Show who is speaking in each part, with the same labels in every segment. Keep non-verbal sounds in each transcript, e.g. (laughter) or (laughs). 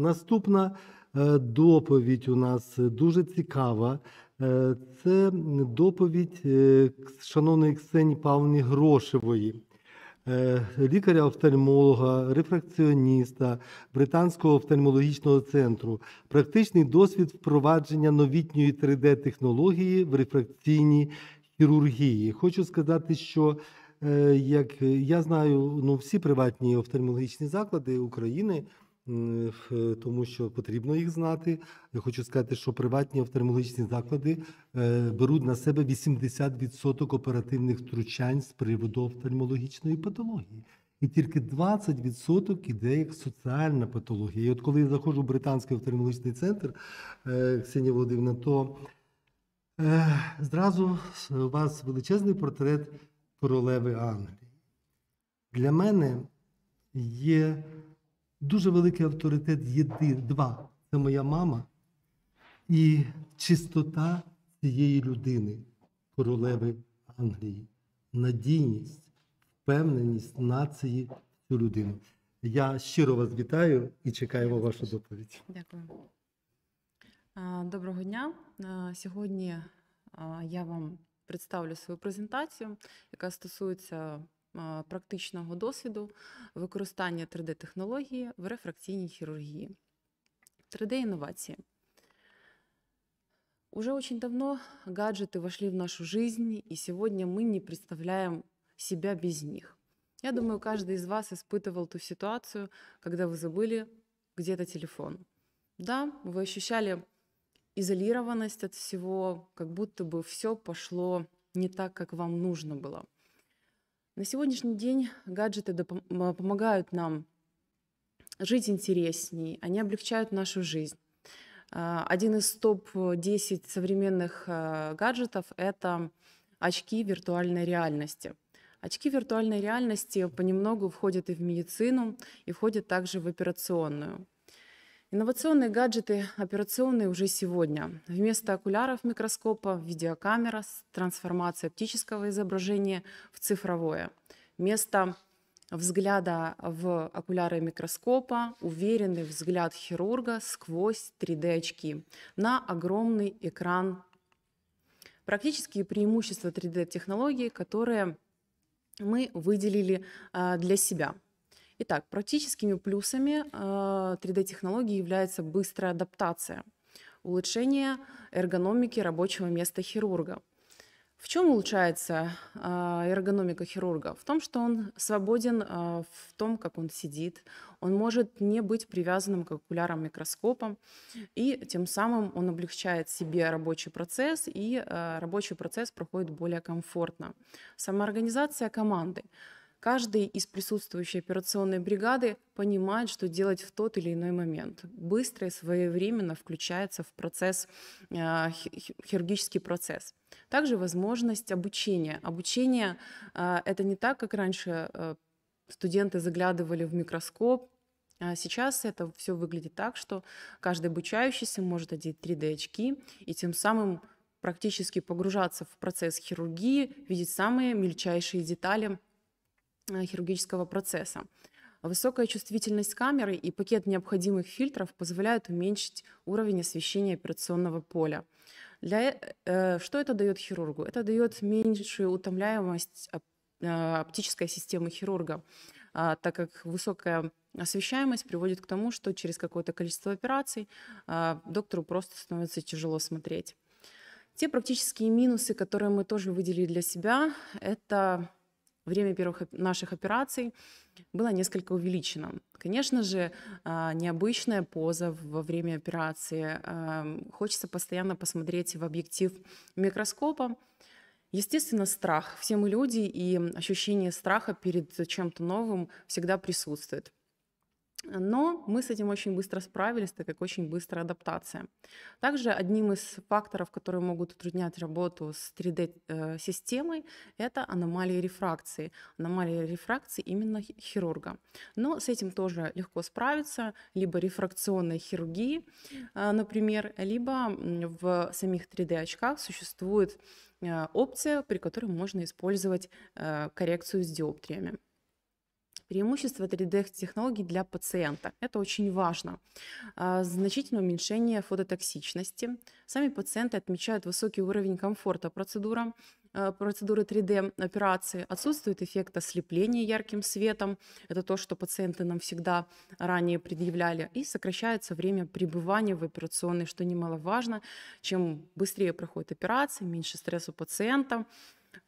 Speaker 1: Наступна е, доповідь у нас дуже цікава. Е, це доповідь е, шановної Ксені Павлівни Грошевої, лікаря-офтальмолога, рефракціоніста Британського офтальмологічного центру, практичний досвід впровадження новітньої 3D-технології в рефракційній хірургії. Хочу сказати, що як я знаю, ну всі приватні офтальмологічні заклади України. Е, е, тому що потрібно їх знати. Я хочу сказати, що приватні офтальмологічні заклади е, беруть на себе 80% оперативних втручань з приводу офтальмологічної патології. І тільки 20% іде як соціальна патологія. І от коли я заходжу в британський офтальмологічний центр Ксенія Володимирівна, то зразу у вас величезний портрет королеви Англії. Для мене є дуже великий авторитет єди, два. Це моя мама і чистота цієї людини, королеви Англії, надійність, впевненість нації в цю людину. Я щиро вас вітаю і чекаємо вашу доповідь.
Speaker 2: Дякую. Доброго дня. Сьогодні я вам представлю свою презентацію, яка стосується А, практичного досвіду використання 3D-технології в рефракційній хірургії. 3D-инновации. Уже очень давно гаджеты вошли в нашу жизнь, и сегодня мы не представляем себя без них. Я думаю, каждый из вас испытывал ту ситуацию, когда вы забыли где-то телефон. Да, вы ощущали изолированность от всего, как будто бы все пошло не так, как вам нужно было – на сегодняшний день гаджеты помогают нам жить интереснее. они облегчают нашу жизнь. А, один из топ-10 современных а, гаджетов — это очки виртуальной реальности. Очки виртуальной реальности понемногу входят и в медицину, и входят также в операционную. Инновационные гаджеты операционные уже сегодня. Вместо окуляров микроскопа видеокамера с трансформацией оптического изображения в цифровое. Вместо взгляда в окуляры микроскопа, уверенный взгляд хирурга сквозь 3D-очки на огромный экран. Практические преимущества 3D-технологии, которые мы выделили а, для себя – Итак, практическими плюсами 3D-технологии а, является быстрая адаптация, улучшение эргономики рабочего места хирурга. В чем улучшается а, эргономика хирурга? В том, что он свободен а, в том, как он сидит, он может не быть привязанным к окулярам микроскопом, и тем самым он облегчает себе рабочий процесс, и рабочий процесс проходит более комфортно. Самоорганизация команды. Каждый из присутствующей операционной бригады понимает, что делать в тот или иной момент. Быстро и своевременно включается в процесс, а, хирургический процесс. Также возможность обучения. Обучение а, – это не так, как раньше а, студенты заглядывали в микроскоп, Сейчас это все выглядит так, что каждый обучающийся может одеть 3D-очки и тем самым практически погружаться в процесс хирургии, видеть самые мельчайшие детали Э, хирургического процесса. Высокая чувствительность камеры и пакет необходимых фильтров позволяют уменьшить уровень освещения операционного поля. Для, э, э что это дает хирургу? Это дает меньшую утомляемость оп, э, оптической системы хирурга, э, так как высокая освещаемость приводит к тому, что через какое-то количество операций а, доктору просто становится тяжело смотреть. Те практические минусы, которые мы тоже выделили для себя, это время первых наших операций было несколько увеличено. Конечно же, а, необычная поза во время операции. А, хочется постоянно посмотреть в объектив микроскопа. Естественно, страх. Все мы люди, и ощущение страха перед чем-то новым всегда присутствует. Но мы с этим очень быстро справились, так как очень быстрая адаптация. Также одним из факторов, которые могут утруднять работу с 3D-системой, э, это аномалии рефракции. Аномалии рефракции именно хирурга. Но с этим тоже легко справиться, либо рефракционной хирургии, э, например, либо в самих 3D-очках существует э, опция, при которой можно использовать коррекцию с диоптриями. Преимущество 3D-технологий для пациента. Это очень важно. А, значительное уменьшение фототоксичности. Сами пациенты отмечают высокий уровень комфорта процедурам а, процедуры 3D-операции, отсутствует эффект ослепления ярким светом, это то, что пациенты нам всегда ранее предъявляли, и сокращается время пребывания в операционной, что немаловажно. Чем быстрее проходит операция, меньше стресса у пациента,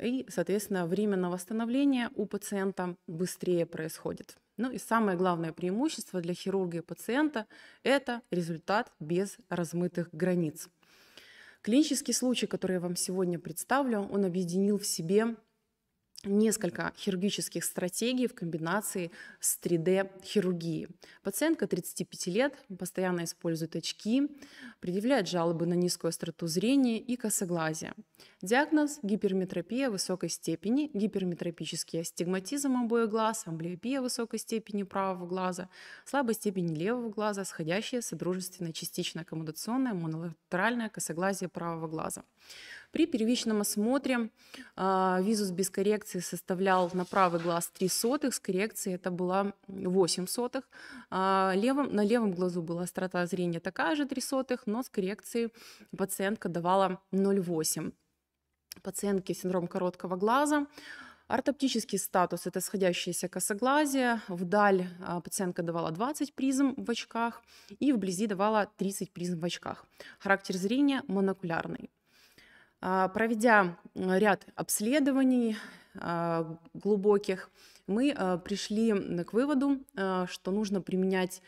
Speaker 2: и, соответственно, время на восстановление у пациента быстрее происходит. Ну и самое главное преимущество для хирурга и пациента – это результат без размытых границ. Клинический случай, который я вам сегодня представлю, он объединил в себе несколько хирургических стратегий в комбинации с 3D-хирургией. Пациентка 35 лет, постоянно использует очки, предъявляет жалобы на низкую остроту зрения и косоглазие. Диагноз – гиперметропия высокой степени, гиперметропический астигматизм обоих глаз, амблиопия высокой степени правого глаза, слабая степень левого глаза, сходящая, содружественное частично аккомодационное монолатеральное косоглазие правого глаза. При первичном осмотре э, визус без коррекции составлял на правый глаз 3 сотых, с коррекцией это было 8 сотых. Э, левым, на левом глазу была острота зрения такая же 3 сотых, но с коррекцией пациентка давала 0,8. Пациентки синдром короткого глаза Ортоптический статус – это сходящееся косоглазие. Вдаль а, пациентка давала 20 призм в очках и вблизи давала 30 призм в очках. Характер зрения монокулярный. А, проведя э, ряд обследований а, глубоких, мы а, пришли к выводу, что нужно применять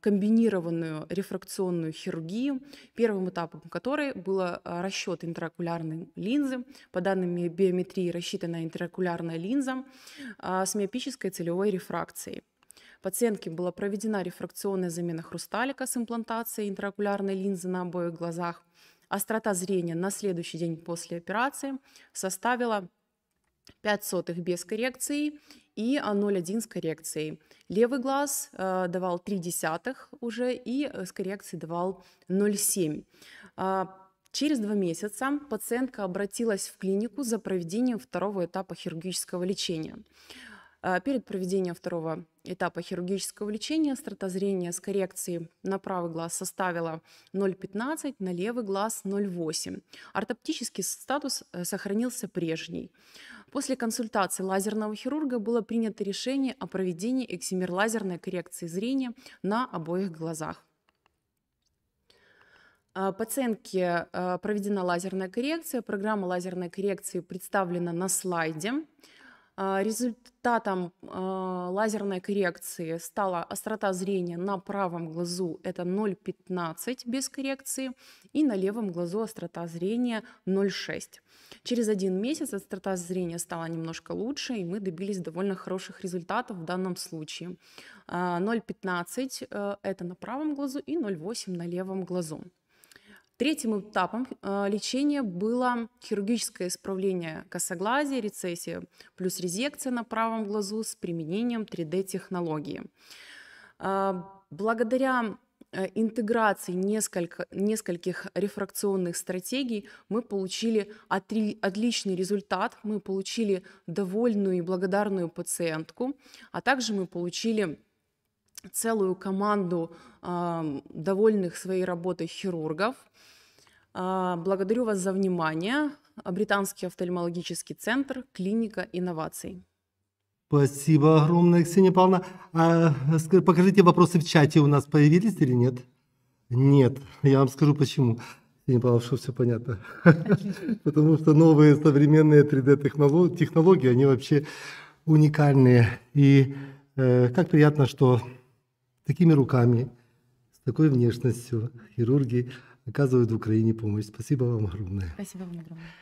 Speaker 2: комбинированную рефракционную хирургию, первым этапом которой был расчет интраокулярной линзы. По данным биометрии рассчитана интраокулярная линза с миопической целевой рефракцией. Пациентке была проведена рефракционная замена хрусталика с имплантацией интраокулярной линзы на обоих глазах. Острота зрения на следующий день после операции составила 5 сотых без коррекции и 0,1 а, с коррекцией. Левый глаз э, давал десятых уже и э, с коррекцией давал 0,7. Э, а, через два месяца пациентка обратилась в клинику за проведением второго этапа хирургического лечения. А, перед проведением второго этапа хирургического лечения стратозрение с коррекцией на правый глаз составило 0,15, на левый глаз 0,8. Ортоптический статус э, сохранился прежний. После консультации лазерного хирурга было принято решение о проведении эксимерлазерной коррекции зрения на обоих глазах. А, пациентке э, проведена лазерная коррекция. Программа лазерной коррекции представлена на слайде. А, результатом а, лазерной коррекции стала острота зрения на правом глазу это 0,15 без коррекции и на левом глазу острота зрения 0,6. Через один месяц острота зрения стала немножко лучше и мы добились довольно хороших результатов в данном случае. 0,15 а, э, это на правом глазу и 0,8 на левом глазу. Третьим этапом э, лечения было хирургическое исправление косоглазия, рецессия плюс резекция на правом глазу с применением 3D-технологии. Э, благодаря э, интеграции несколько, нескольких рефракционных стратегий мы получили отри, отличный результат, мы получили довольную и благодарную пациентку, а также мы получили целую команду довольных своей работой хирургов. А, благодарю вас за внимание. Британский офтальмологический центр «Клиника инноваций».
Speaker 1: Спасибо огромное, Ксения Павловна. А, покажите, вопросы в чате у нас появились или нет? Нет. Я вам скажу, почему. Ксения Павловна, что все понятно. (laughs) Потому что новые современные 3D-технологии, они вообще уникальные. И э, как приятно, что такими руками, с такой внешностью хирурги оказывают в Украине помощь. Спасибо вам огромное. Спасибо вам огромное.